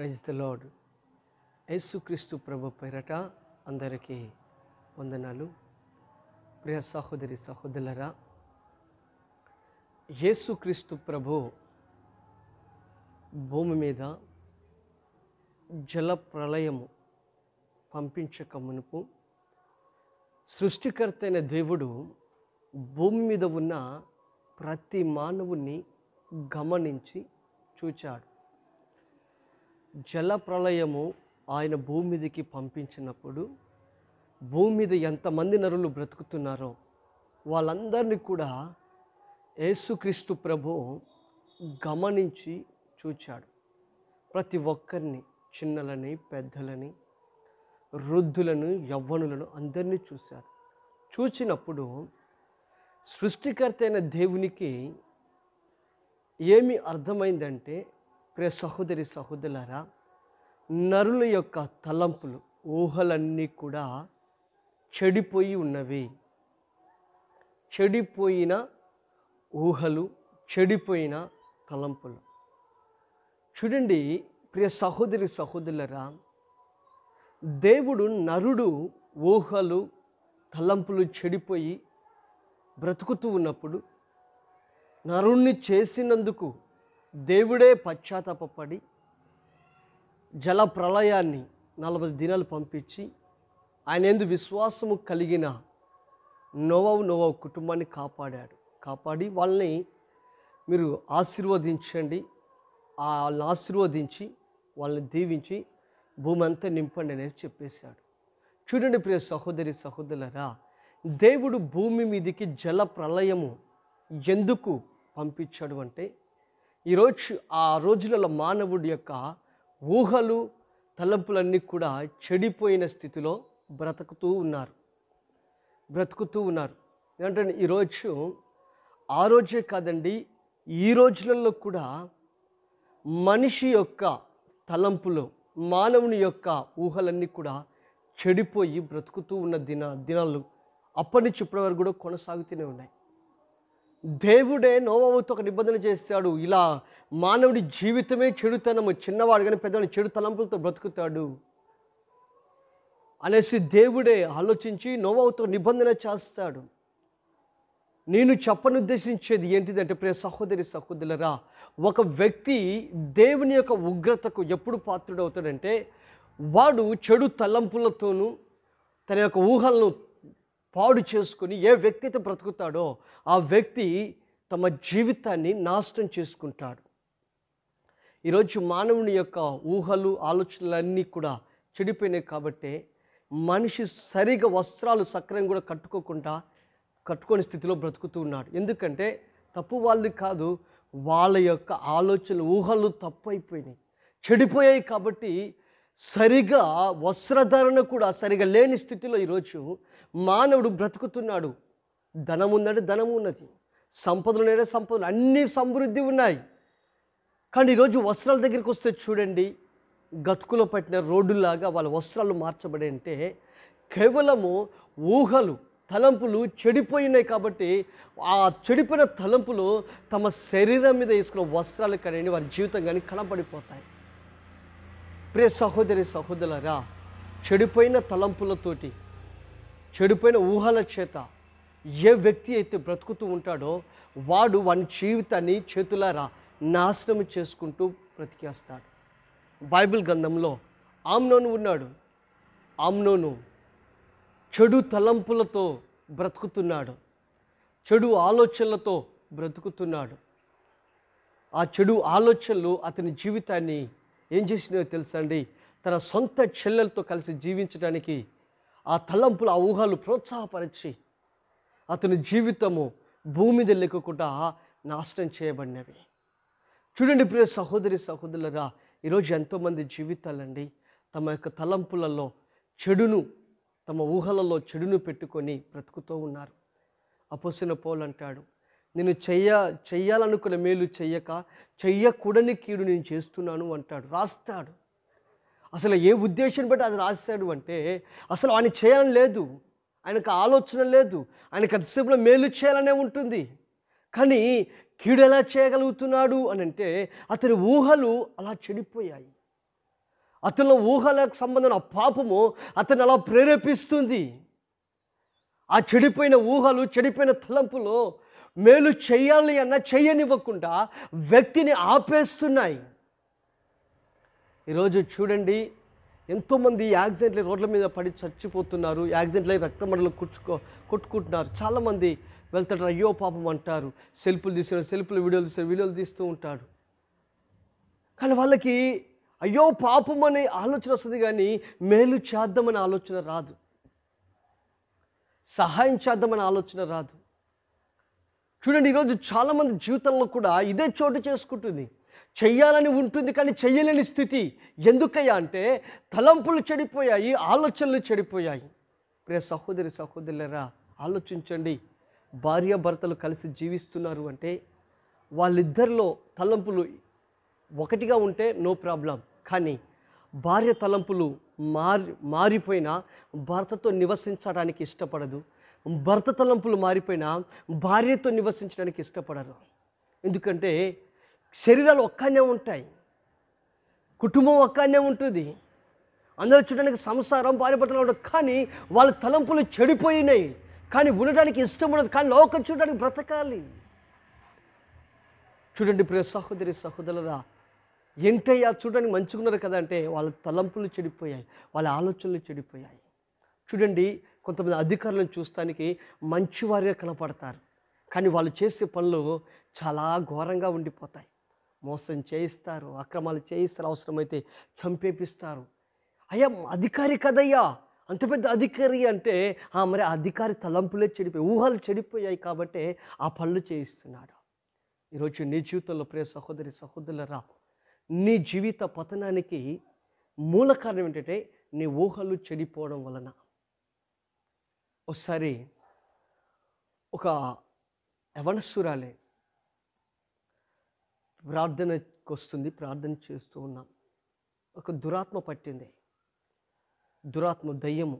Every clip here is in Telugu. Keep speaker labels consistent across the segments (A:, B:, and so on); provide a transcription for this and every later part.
A: ప్రైజ్ ద లాడ్ యేసుక్రీస్తు ప్రభు పేరట అందరికీ వందనాలు ప్రియ సహోదరి సహోదరులరా యేసుక్రీస్తు ప్రభు భూమి మీద జల ప్రళయము పంపించక మునుపు సృష్టికర్త అయిన దేవుడు భూమి మీద ఉన్న ప్రతి మానవుని గమనించి చూచాడు జల ప్రళయము ఆయన భూమి మీదకి పంపించినప్పుడు భూమి మీద ఎంతమంది నరులు బ్రతుకుతున్నారో వాళ్ళందరినీ కూడా యేసుక్రీస్తు ప్రభు గమనించి చూచాడు ప్రతి ఒక్కరిని చిన్నలని పెద్దలని వృద్ధులను యవ్వనులను అందరినీ చూశారు చూసినప్పుడు సృష్టికర్త అయిన దేవునికి ఏమి అర్థమైందంటే ప్రియ సహోదరి సహోదరులారా నరుల యొక్క తలంపులు ఊహలన్నీ కూడా చెడిపోయి ఉన్నవి చెడిపోయిన ఊహలు చెడిపోయిన తలంపులు చూడండి ప్రియ సహోదరి సహోదరులరా దేవుడు నరుడు ఊహలు తలంపులు చెడిపోయి బ్రతుకుతూ ఉన్నప్పుడు నరుణ్ణి చేసినందుకు దేవుడే పశ్చాత్తాపడి జల ప్రళయాన్ని నలభై దినాలు పంపించి ఆయన ఎందు విశ్వాసము కలిగిన నోవవు నోవవు కుటుంబాన్ని కాపాడాడు కాపాడి వాళ్ళని మీరు ఆశీర్వదించండి వాళ్ళని ఆశీర్వదించి వాళ్ళని దీవించి భూమి అంతా నింపండి అనేది చెప్పేశాడు చూడండి ప్రియ సహోదరి సహోదరులరా దేవుడు భూమి మీదకి జల ప్రళయము ఎందుకు పంపించాడు అంటే ఈరోజు ఆ రోజులలో మానవుడి యొక్క ఊహలు తలంపులన్నీ కూడా చెడిపోయిన స్థితిలో బ్రతుకుతూ ఉన్నారు బ్రతుకుతూ ఉన్నారు ఏంటంటే ఈరోజు ఆ రోజే కాదండి ఈ రోజులలో కూడా మనిషి యొక్క తలంపులు మానవుని యొక్క ఊహలన్నీ కూడా చెడిపోయి బ్రతుకుతూ ఉన్న దిన దినాలు అప్పటి నుంచి ఇప్పటివరకు వరకు కూడా కొనసాగుతూనే ఉన్నాయి దేవుడే నోవవుతో ఒక నిబంధన చేస్తాడు ఇలా మానవుడి జీవితమే చెడుతనము చిన్నవాడు కానీ పెద్దవాడు చెడు తలంపులతో బ్రతుకుతాడు అనేసి దేవుడే ఆలోచించి నోవవుతో నిబంధన చేస్తాడు నేను చెప్పనుద్దేశించేది ఏంటిదంటే ప్రియ సహోదరి సహోదరులరా ఒక వ్యక్తి దేవుని యొక్క ఉగ్రతకు ఎప్పుడు పాత్రుడవుతాడంటే వాడు చెడు తలంపులతోనూ తన యొక్క ఊహలను పాడు చేసుకుని ఏ వ్యక్తి అయితే బ్రతుకుతాడో ఆ వ్యక్తి తమ జీవితాన్ని నాశనం చేసుకుంటాడు ఈరోజు మానవుని యొక్క ఊహలు ఆలోచనలన్నీ కూడా చెడిపోయినాయి కాబట్టి మనిషి సరిగా వస్త్రాలు సక్రమంగా కూడా కట్టుకోకుండా కట్టుకొని స్థితిలో బ్రతుకుతూ ఉన్నాడు ఎందుకంటే తప్పు వాళ్ళది కాదు వాళ్ళ యొక్క ఆలోచనలు ఊహలు తప్పు అయిపోయినాయి చెడిపోయాయి కాబట్టి సరిగా వస్త్రధారణ కూడా సరిగా లేని స్థితిలో ఈరోజు మానవుడు బ్రతుకుతున్నాడు ధనం ఉందంటే ధనం ఉన్నది సంపదలు లేదా సంపదలు అన్నీ సమృద్ధి ఉన్నాయి కానీ ఈరోజు వస్త్రాల దగ్గరికి వస్తే చూడండి గతుకులో పట్టిన రోడ్డులాగా వాళ్ళ వస్త్రాలు మార్చబడి అంటే కేవలము ఊహలు తలంపులు చెడిపోయినాయి కాబట్టి ఆ చెడిపోయిన తలంపులు తమ శరీరం మీద వేసుకున్న వస్త్రాలు కానీ వారి జీవితం కానీ కనపడిపోతాయి ప్రియ సహోదరి సహోదరులరా చెడిపోయిన తలంపులతోటి చెడిపోయిన ఊహల చేత ఏ వ్యక్తి అయితే బ్రతుకుతూ ఉంటాడో వాడు వాని జీవితాన్ని చేతులారా నాశనం చేసుకుంటూ బ్రతికేస్తాడు బైబిల్ గ్రంథంలో ఆమ్నోను ఉన్నాడు ఆమ్నోను చెడు తలంపులతో బ్రతుకుతున్నాడు చెడు ఆలోచనలతో బ్రతుకుతున్నాడు ఆ చెడు ఆలోచనలు అతని జీవితాన్ని ఏం చేసినాయో తెలుసా అండి తన సొంత చెల్లెలతో కలిసి జీవించడానికి ఆ తలంపులు ఆ ఊహలు ప్రోత్సాహపరిచి అతని జీవితము భూమి మీద లేకుండా నాశనం చేయబడినవి చూడండి ప్రియ సహోదరి సహోదరులరా ఈరోజు ఎంతోమంది జీవితాలండి తమ యొక్క తలంపులలో చెడును తమ ఊహలలో చెడును పెట్టుకొని బ్రతుకుతూ ఉన్నారు అపోసిన పోలంటాడు నేను చెయ్య చెయ్యాలనుకున్న మేలు చెయ్యక చెయ్యకూడని కీడు నేను చేస్తున్నాను అంటాడు రాస్తాడు అసలు ఏ ఉద్దేశం బట్టి అది రాశాడు అంటే అసలు ఆయన చేయాలని లేదు ఆయనకు ఆలోచన లేదు ఆయనకు అతిసేపులో మేలు చేయాలనే ఉంటుంది కానీ కీడు ఎలా చేయగలుగుతున్నాడు అని అంటే అతని ఊహలు అలా చెడిపోయాయి అతని ఊహలకు సంబంధం ఆ పాపము అతను అలా ప్రేరేపిస్తుంది ఆ చెడిపోయిన ఊహలు చెడిపోయిన తలంపులో మేలు చేయాలి అన్న చేయనివ్వకుండా వ్యక్తిని ఆపేస్తున్నాయి ఈరోజు చూడండి ఎంతోమంది యాక్సిడెంట్లు రోడ్ల మీద పడి చచ్చిపోతున్నారు యాక్సిడెంట్లు అయి రక్తమండలు కుచ్చుకో కొట్టుకుంటున్నారు చాలామంది వెళ్తాడు అయ్యో పాపం అంటారు సెల్ఫీలు తీసుకుని సెల్ఫీలు వీడియోలు తీసే వీడియోలు తీస్తూ ఉంటాడు కానీ వాళ్ళకి అయ్యో పాపం అనే ఆలోచన వస్తుంది కానీ మేలు చేద్దామనే ఆలోచన రాదు సహాయం చేద్దామనే ఆలోచన రాదు చూడండి ఈరోజు చాలామంది జీవితంలో కూడా ఇదే చోటు చేసుకుంటుంది చెయ్యాలని ఉంటుంది కానీ చెయ్యలేని స్థితి ఎందుకయ్యా అంటే తలంపులు చెడిపోయాయి ఆలోచనలు చెడిపోయాయి ప్రే సహోదరి సహోదరులరా ఆలోచించండి భార్య భర్తలు కలిసి జీవిస్తున్నారు అంటే వాళ్ళిద్దరిలో తలంపులు ఒకటిగా ఉంటే నో ప్రాబ్లం కానీ భార్య తలంపులు మారి మారిపోయినా భర్తతో నివసించడానికి ఇష్టపడదు భర్త తలంపులు మారిపోయిన భార్యతో నివసించడానికి ఇష్టపడరు ఎందుకంటే శరీరాలు ఒక్కనే ఉంటాయి కుటుంబం ఒక్కనే ఉంటుంది అందరూ చూడడానికి సంసారం భార్యభర్తలు ఉండదు కానీ వాళ్ళ తలంపులు చెడిపోయినాయి కానీ ఉండడానికి ఇష్టం ఉండదు కానీ లోకం చూడడానికి బ్రతకాలి చూడండి ప్రియ సహోదరి సహోదరులరా ఎంటయ్య చూడడానికి ఉన్నారు కదా అంటే వాళ్ళ తలంపులు చెడిపోయాయి వాళ్ళ ఆలోచనలు చెడిపోయాయి చూడండి కొంతమంది అధికారులను చూస్తానికి మంచివారే కనపడతారు కానీ వాళ్ళు చేసే పనులు చాలా ఘోరంగా ఉండిపోతాయి మోసం చేయిస్తారు అక్రమాలు చేయిస్తారు అవసరమైతే చంపేపిస్తారు అయ్యా అధికారి కదయ్యా అంత పెద్ద అధికారి అంటే ఆ మరి అధికారి తలంపులే చెడిపోయి ఊహలు చెడిపోయాయి కాబట్టి ఆ పనులు చేయిస్తున్నాడు ఈరోజు నీ జీవితంలో ప్రియ సహోదరి సహోదరులరా నీ జీవిత పతనానికి మూల కారణం ఏంటంటే నీ ఊహలు చెడిపోవడం వలన ఒకసారి ఒక యవనస్సురాలే ప్రార్థనకు వస్తుంది ప్రార్థన చేస్తూ ఉన్నాం ఒక దురాత్మ పట్టింది దురాత్మ దయ్యము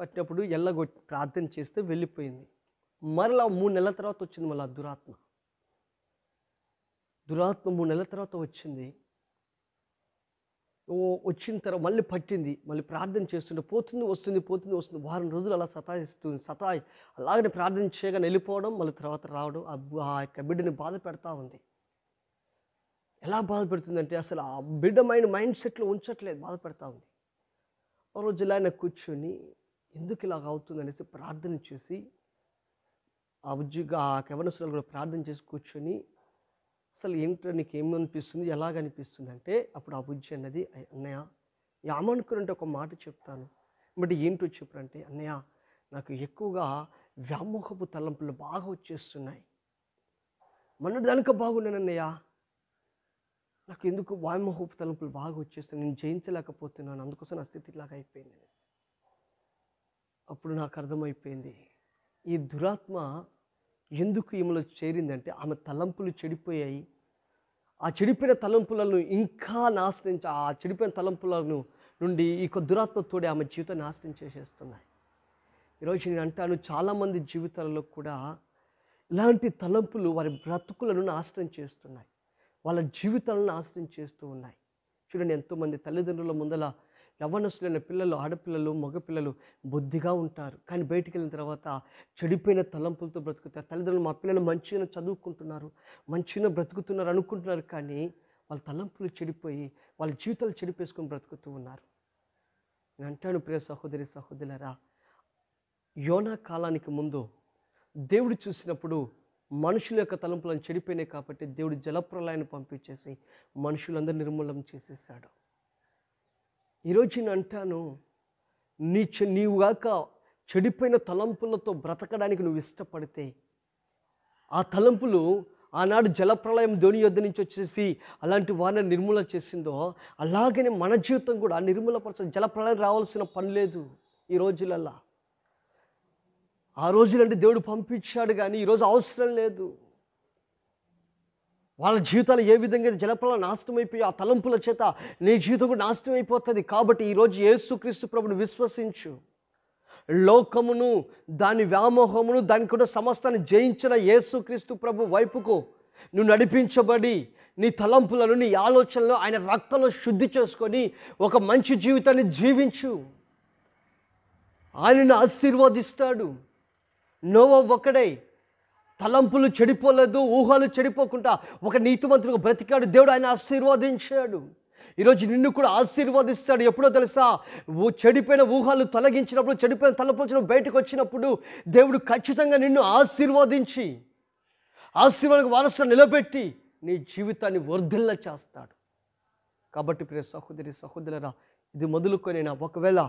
A: పట్టినప్పుడు ఎల్లగొట్టి ప్రార్థన చేస్తే వెళ్ళిపోయింది మరలా మూడు నెలల తర్వాత వచ్చింది మళ్ళీ దురాత్మ దురాత్మ మూడు నెలల తర్వాత వచ్చింది వచ్చిన తర్వాత మళ్ళీ పట్టింది మళ్ళీ ప్రార్థన చేస్తుంటే పోతుంది వస్తుంది పోతుంది వస్తుంది వారం రోజులు అలా సతాయిస్తుంది సతాయి అలాగనే ప్రార్థన చేయగానే వెళ్ళిపోవడం మళ్ళీ తర్వాత రావడం ఆ యొక్క బిడ్డని బాధ పెడతా ఉంది ఎలా బాధ పెడుతుందంటే అసలు ఆ బిడ్డ మైండ్ మైండ్ సెట్లో ఉంచట్లేదు బాధ పెడతా ఉంది ఆ రోజు ఇలా ఆయన కూర్చొని ఎందుకు ఇలాగ అవుతుంది అనేసి ప్రార్థన చేసి ఆ ఉద్యోగ ఆ యవనస్తులు కూడా ప్రార్థన చేసి కూర్చొని అసలు ఏమిటో నీకు ఏమనిపిస్తుంది ఎలాగ అనిపిస్తుంది అంటే అప్పుడు ఆ బుజ్జి అన్నది అన్నయ్య అంటే ఒక మాట చెప్తాను బట్ ఏంటో చెప్పురంటే అన్నయ్య నాకు ఎక్కువగా వ్యామోహపు తలంపులు బాగా వచ్చేస్తున్నాయి మన దానిక బాగున్నాను అన్నయ్య నాకు ఎందుకు వ్యామోహపు తలంపులు బాగా వచ్చేస్తున్నాయి నేను జయించలేకపోతున్నాను అందుకోసం నా స్థితి ఇలాగ అయిపోయింది అప్పుడు నాకు అర్థమైపోయింది ఈ దురాత్మ ఎందుకు ఈమెలో చేరిందంటే ఆమె తలంపులు చెడిపోయాయి ఆ చెడిపోయిన తలంపులను ఇంకా నాశనం ఆ చెడిపోయిన తలంపులను నుండి ఈ దురాత్మ ఆమె జీవితాన్ని నాశనం చేసేస్తున్నాయి ఈరోజు నేను అంటాను చాలామంది జీవితాలలో కూడా ఇలాంటి తలంపులు వారి బ్రతుకులను నాశనం చేస్తున్నాయి వాళ్ళ జీవితాలను నాశనం చేస్తూ ఉన్నాయి చూడండి ఎంతోమంది తల్లిదండ్రుల ముందల యవ్వనస్తులైన పిల్లలు ఆడపిల్లలు మగపిల్లలు బుద్ధిగా ఉంటారు కానీ బయటికి వెళ్ళిన తర్వాత చెడిపోయిన తలంపులతో బ్రతుకుతారు తల్లిదండ్రులు మా పిల్లలు మంచిగా చదువుకుంటున్నారు మంచిగా బ్రతుకుతున్నారు అనుకుంటున్నారు కానీ వాళ్ళ తలంపులు చెడిపోయి వాళ్ళ జీవితాలు చెడిపేసుకొని బ్రతుకుతూ ఉన్నారు నేను అంటాను ప్రియ సహోదరి సహోదరులరా యోనా కాలానికి ముందు దేవుడు చూసినప్పుడు మనుషుల యొక్క తలంపులను చెడిపోయినాయి కాబట్టి దేవుడు జలప్రలయాన్ని పంపించేసి మనుషులందరూ నిర్మూలన చేసేసాడు ఈరోజు నేను అంటాను నీ నీవుగాక చెడిపోయిన తలంపులతో బ్రతకడానికి నువ్వు ఇష్టపడితే ఆ తలంపులు ఆనాడు జలప్రళయం ధోని యొద్ధ నుంచి వచ్చేసి అలాంటి వారిని నిర్మూల చేసిందో అలాగనే మన జీవితం కూడా ఆ నిర్మూలపరచ జలప్రలయం రావాల్సిన పని లేదు ఈ రోజులల్లా ఆ రోజులంటే దేవుడు పంపించాడు కానీ ఈరోజు అవసరం లేదు వాళ్ళ జీవితాలు ఏ విధంగా జలపల నాశనం అయిపోయి ఆ తలంపుల చేత నీ జీవితం కూడా నాశనం అయిపోతుంది కాబట్టి ఈరోజు యేసుక్రీస్తు ప్రభుని విశ్వసించు లోకమును దాని వ్యామోహమును దానికి కూడా సమస్తాన్ని జయించిన యేసుక్రీస్తు ప్రభు వైపుకు నువ్వు నడిపించబడి నీ తలంపులను నీ ఆలోచనలు ఆయన రక్తంలో శుద్ధి చేసుకొని ఒక మంచి జీవితాన్ని జీవించు ఆయనను ఆశీర్వదిస్తాడు నోవ ఒకడే తలంపులు చెడిపోలేదు ఊహలు చెడిపోకుండా ఒక నీతిమంతుడిగా బ్రతికాడు దేవుడు ఆయన ఆశీర్వదించాడు ఈరోజు నిన్ను కూడా ఆశీర్వదిస్తాడు ఎప్పుడో తెలుసా చెడిపోయిన ఊహాలు తొలగించినప్పుడు చెడిపోయిన తలపొచ్చిన బయటకు వచ్చినప్పుడు దేవుడు ఖచ్చితంగా నిన్ను ఆశీర్వదించి ఆశీర్వాదకు వారసులు నిలబెట్టి నీ జీవితాన్ని వర్ధిల్ల చేస్తాడు కాబట్టి ప్రియ సహోదరి సహోదరరా ఇది మొదలుకొని ఒకవేళ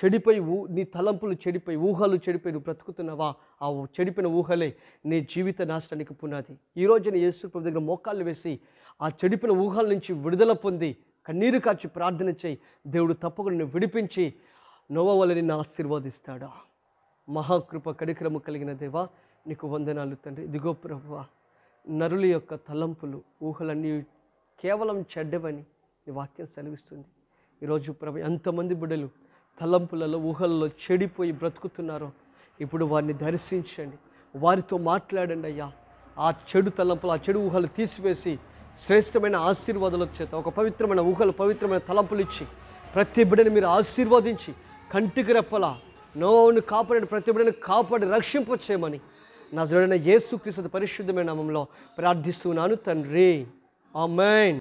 A: చెడిపోయి నీ తలంపులు చెడిపోయి ఊహలు చెడిపోయి నువ్వు బ్రతుకుతున్నావా ఆ చెడిపోయిన ఊహలే నీ జీవిత నాశనానికి పునాది ఈ రోజున యేసు ప్రభు దగ్గర మోకాళ్ళు వేసి ఆ చెడిపోయిన ఊహల నుంచి విడుదల పొంది కన్నీరు కాచి ప్రార్థన చేయి దేవుడు తప్పకుండా విడిపించి నోవవల నిన్ను ఆశీర్వదిస్తాడా మహాకృప కడికరము కలిగిన దేవా నీకు వందనాలు తండ్రి ఇదిగో ప్రభు నరుల యొక్క తలంపులు ఊహలన్నీ కేవలం చెడ్డవని నీ వాక్యం సెలవిస్తుంది ఈరోజు ప్రభు ఎంతమంది బిడ్డలు తలంపులలో ఊహల్లో చెడిపోయి బ్రతుకుతున్నారో ఇప్పుడు వారిని దర్శించండి వారితో మాట్లాడండి అయ్యా ఆ చెడు తలంపులు ఆ చెడు ఊహలు తీసివేసి శ్రేష్టమైన ఆశీర్వాదాల చేత ఒక పవిత్రమైన ఊహలు పవిత్రమైన తలంపులు ఇచ్చి ప్రతి బిడ్డని మీరు ఆశీర్వదించి కంటికి రెప్పలా నోవును కాపాడి ప్రతి బిడ్డని కాపాడి రక్షింపచేయమని నా జరిగిన ఏసుక్రీస్తు పరిశుద్ధమైన నామంలో ప్రార్థిస్తున్నాను తండ్రి ఆ మైన్